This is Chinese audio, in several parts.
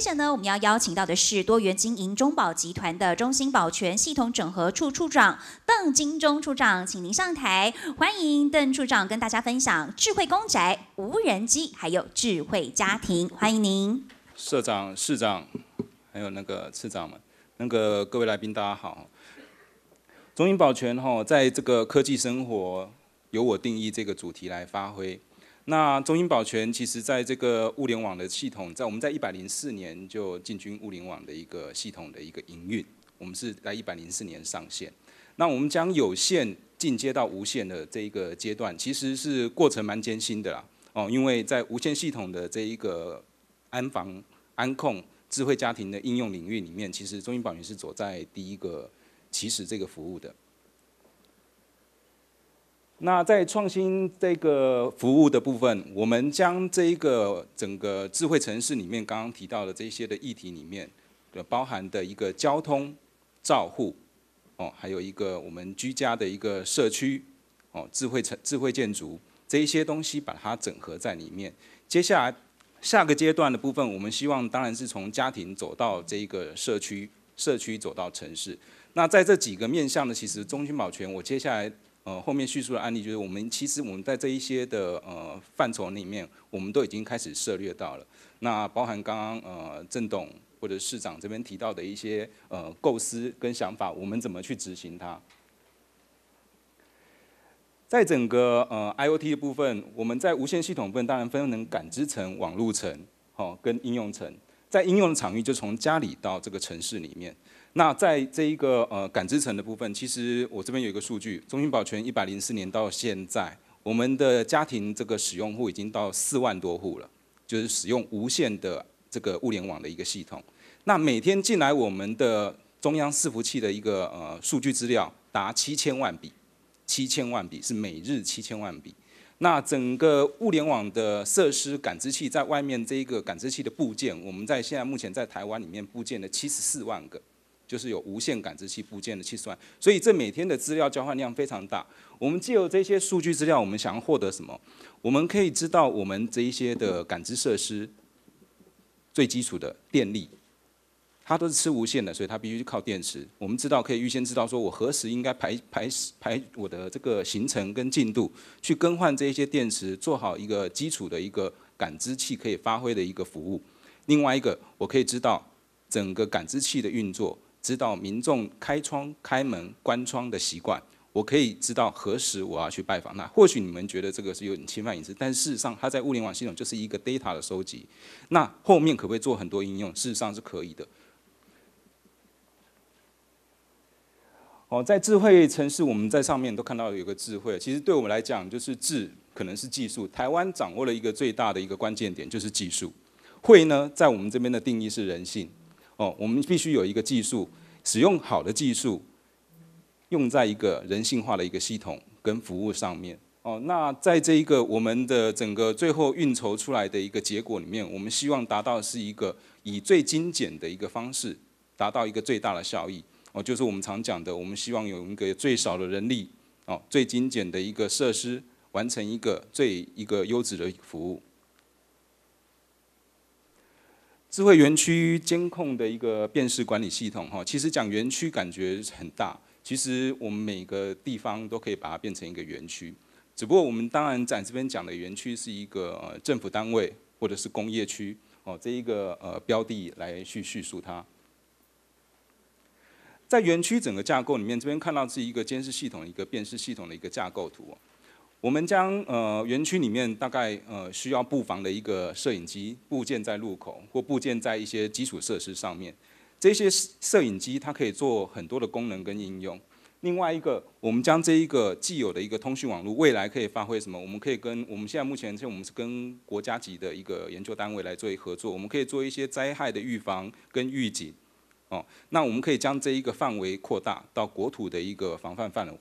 接着呢，我们要邀请到的是多元经营中保集团的中心保全系统整合处处长邓金忠处长，请您上台，欢迎邓处长跟大家分享智慧公宅、无人机还有智慧家庭，欢迎您。社长、市长，还有那个次长们，那个各位来宾，大家好。中心保全哈，在这个科技生活由我定义这个主题来发挥。那中英保全其实在这个物联网的系统，在我们在一百零四年就进军物联网的一个系统的一个营运，我们是在一百零四年上线。那我们将有线进阶到无线的这一个阶段，其实是过程蛮艰辛的啦。哦，因为在无线系统的这一个安防、安控、智慧家庭的应用领域里面，其实中英保全是走在第一个起始这个服务的。那在创新这个服务的部分，我们将这一个整个智慧城市里面刚刚提到的这些的议题里面，包含的一个交通、照护，哦，还有一个我们居家的一个社区，哦，智慧城、智慧建筑这一些东西，把它整合在里面。接下来下个阶段的部分，我们希望当然是从家庭走到这一个社区，社区走到城市。那在这几个面向呢，其实中心保全，我接下来。呃，后面叙述的案例就是我们其实我们在这一些的呃范畴里面，我们都已经开始涉猎到了。那包含刚刚呃郑董或者市长这边提到的一些呃构思跟想法，我们怎么去执行它？在整个呃 IOT 的部分，我们在无线系统部分当然分能感知层、网络层，好跟应用层。在应用的场域，就从家里到这个城市里面。那在这一个呃感知层的部分，其实我这边有一个数据，中心保全一百零四年到现在，我们的家庭这个使用户已经到四万多户了，就是使用无线的这个物联网的一个系统。那每天进来我们的中央伺服器的一个呃数据资料达七千万笔，七千万笔是每日七千万笔。那整个物联网的设施感知器在外面这一个感知器的部件，我们在现在目前在台湾里面部件的七十四万个。就是有无线感知器部件的计算，所以这每天的资料交换量非常大。我们借由这些数据资料，我们想要获得什么？我们可以知道我们这一些的感知设施最基础的电力，它都是吃无线的，所以它必须靠电池。我们知道可以预先知道，说我何时应该排排排我的这个行程跟进度，去更换这一些电池，做好一个基础的一个感知器可以发挥的一个服务。另外一个，我可以知道整个感知器的运作。知道民众开窗、开门、关窗的习惯，我可以知道何时我要去拜访他。或许你们觉得这个是有点侵犯隐私，但事实上，它在物联网系统就是一个 data 的收集。那后面可不可以做很多应用？事实上是可以的。哦，在智慧城市，我们在上面都看到有个“智慧”，其实对我们来讲，就是智可能是技术，台湾掌握了一个最大的一个关键点就是技术。慧呢，在我们这边的定义是人性。哦，我们必须有一个技术，使用好的技术，用在一个人性化的一个系统跟服务上面。哦，那在这一个我们的整个最后运筹出来的一个结果里面，我们希望达到是一个以最精简的一个方式，达到一个最大的效益。哦，就是我们常讲的，我们希望有一个最少的人力，哦，最精简的一个设施，完成一个最一个优质的服务。智慧园区监控的一个辨识管理系统，哈，其实讲园区感觉很大，其实我们每个地方都可以把它变成一个园区，只不过我们当然在这边讲的园区是一个政府单位或者是工业区，哦，这一个呃标的来去叙述它，在园区整个架构里面，这边看到是一个监视系统、一个辨识系统的一个架构图。我们将呃园区里面大概呃需要布防的一个摄影机部件在路口或部件在一些基础设施上面，这些摄影机它可以做很多的功能跟应用。另外一个，我们将这一个既有的一个通讯网络未来可以发挥什么？我们可以跟我们现在目前现我们是跟国家级的一个研究单位来作为合作，我们可以做一些灾害的预防跟预警。哦，那我们可以将这一个范围扩大到国土的一个防范范围。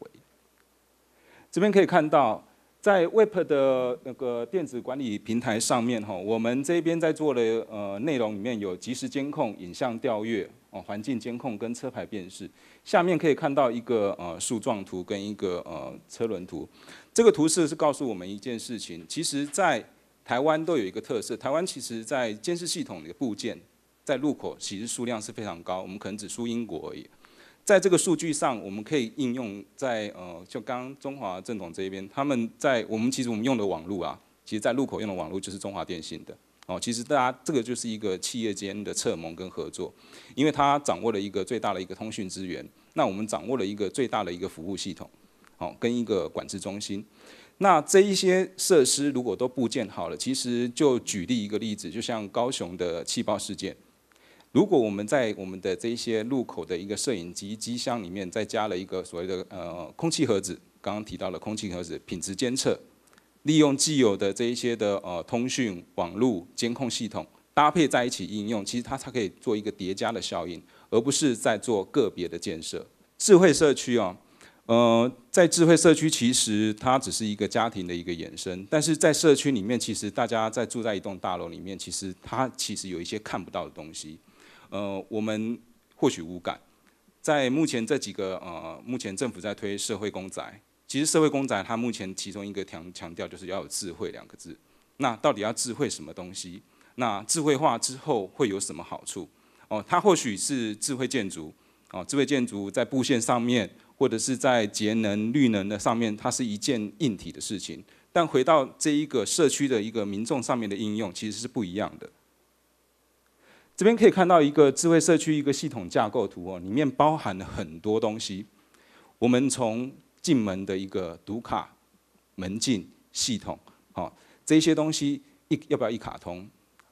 这边可以看到。在 w e b 的那个电子管理平台上面，哈，我们这边在做的呃内容里面有即时监控、影像调阅、哦环境监控跟车牌辨识。下面可以看到一个呃树状图跟一个呃车轮图。这个图示是告诉我们一件事情，其实在台湾都有一个特色，台湾其实在监视系统的部件在路口其实数量是非常高，我们可能只输英国而已。在这个数据上，我们可以应用在呃，就刚中华正统这边，他们在我们其实我们用的网路啊，其实在路口用的网路就是中华电信的哦。其实大家这个就是一个企业间的策盟跟合作，因为他掌握了一个最大的一个通讯资源，那我们掌握了一个最大的一个服务系统，哦，跟一个管制中心。那这一些设施如果都部件好了，其实就举例一个例子，就像高雄的气爆事件。如果我们在我们的这一些路口的一个摄影机机箱里面再加了一个所谓的呃空气盒子，刚刚提到了空气盒子品质监测，利用既有的这一些的呃通讯网络监控系统搭配在一起应用，其实它才可以做一个叠加的效应，而不是在做个别的建设。智慧社区啊，呃，在智慧社区其实它只是一个家庭的一个延伸，但是在社区里面，其实大家在住在一栋大楼里面，其实它其实有一些看不到的东西。呃，我们或许无感。在目前这几个呃，目前政府在推社会公宅，其实社会公宅它目前其中一个强强调就是要有智慧两个字。那到底要智慧什么东西？那智慧化之后会有什么好处？哦，它或许是智慧建筑。哦，智慧建筑在布线上面，或者是在节能、绿能的上面，它是一件硬体的事情。但回到这一个社区的一个民众上面的应用，其实是不一样的。这边可以看到一个智慧社区一个系统架构图哦，里面包含了很多东西。我们从进门的一个读卡门禁系统，哦，这些东西一要不要一卡通，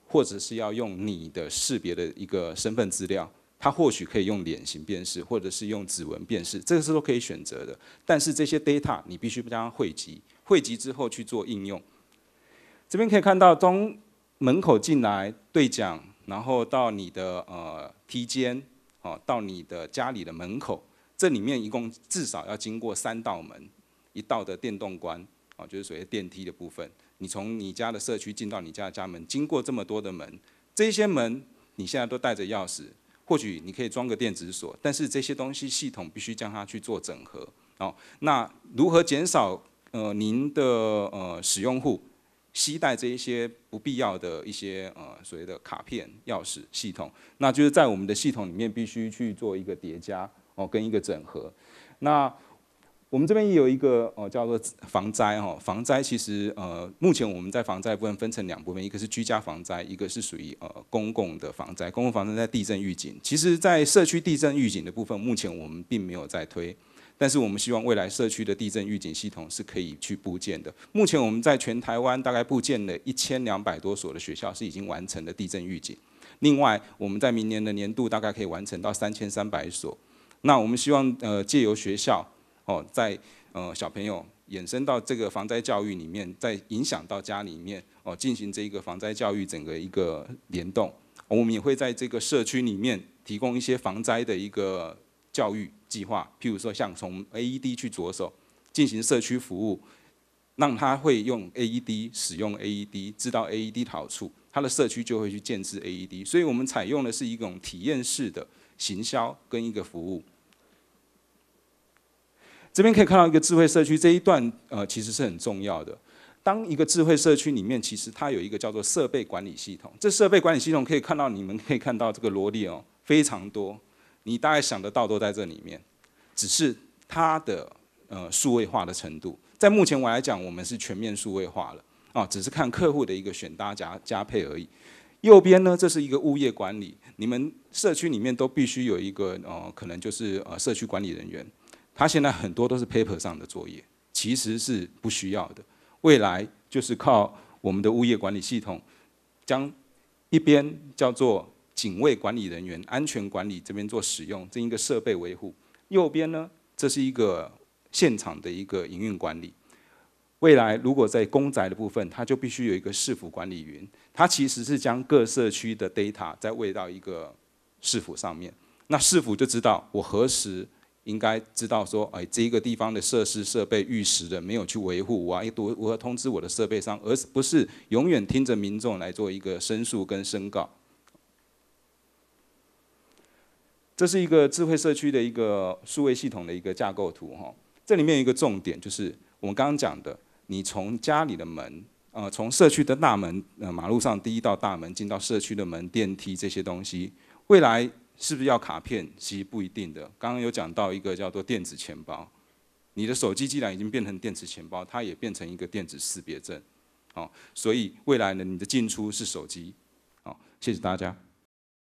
或者是要用你的识别的一个身份资料，它或许可以用脸型辨识，或者是用指纹辨识，这个是都可以选择的。但是这些 data 你必须将它汇集，汇集之后去做应用。这边可以看到从门口进来对讲。然后到你的呃梯间，哦，到你的家里的门口，这里面一共至少要经过三道门，一道的电动关，哦，就是所谓电梯的部分。你从你家的社区进到你家的家门，经过这么多的门，这些门你现在都带着钥匙，或许你可以装个电子锁，但是这些东西系统必须将它去做整合。哦，那如何减少呃您的呃使用户？携带这一些不必要的一些呃所谓的卡片钥匙系统，那就是在我们的系统里面必须去做一个叠加哦跟一个整合。那我们这边也有一个哦叫做防灾哈，防灾其实呃目前我们在防灾部分分成两部分，一个是居家防灾，一个是属于呃公共的防灾。公共防灾在地震预警，其实，在社区地震预警的部分，目前我们并没有在推。但是我们希望未来社区的地震预警系统是可以去布建的。目前我们在全台湾大概布建了一千两百多所的学校是已经完成了地震预警。另外我们在明年的年度大概可以完成到三千三百所。那我们希望呃借由学校哦在呃小朋友延伸到这个防灾教育里面，在影响到家里面哦进行这个防灾教育整个一个联动。我们也会在这个社区里面提供一些防灾的一个。教育计划，譬如说像从 AED 去着手进行社区服务，让他会用 AED，使用 AED，知道 AED 的好处，他的社区就会去建置 AED。所以我们采用的是一种体验式的行销跟一个服务。这边可以看到一个智慧社区这一段，呃，其实是很重要的。当一个智慧社区里面，其实它有一个叫做设备管理系统。这设备管理系统可以看到，你们可以看到这个罗列哦，非常多。你大概想得到都在这里面，只是它的呃数位化的程度，在目前我来讲，我们是全面数位化了啊，只是看客户的一个选搭加加配而已。右边呢，这是一个物业管理，你们社区里面都必须有一个呃，可能就是呃社区管理人员，他现在很多都是 paper 上的作业，其实是不需要的。未来就是靠我们的物业管理系统，将一边叫做。警卫管理人员、安全管理这边做使用这一个设备维护。右边呢，这是一个现场的一个营运管理。未来如果在公宅的部分，它就必须有一个市府管理员，它其实是将各社区的 data 在喂到一个市府上面。那市府就知道我何时应该知道说，哎，这一个地方的设施设备、玉石的没有去维护，我要如何通知我的设备商，而不是永远听着民众来做一个申诉跟申告。这是一个智慧社区的一个数位系统的一个架构图，哈，这里面有一个重点，就是我们刚刚讲的，你从家里的门，呃，从社区的大门，呃，马路上第一道大门进到社区的门，电梯这些东西，未来是不是要卡片？其实不一定。的，刚刚有讲到一个叫做电子钱包，你的手机既然已经变成电子钱包，它也变成一个电子识别证，哦，所以未来呢，你的进出是手机，哦，谢谢大家。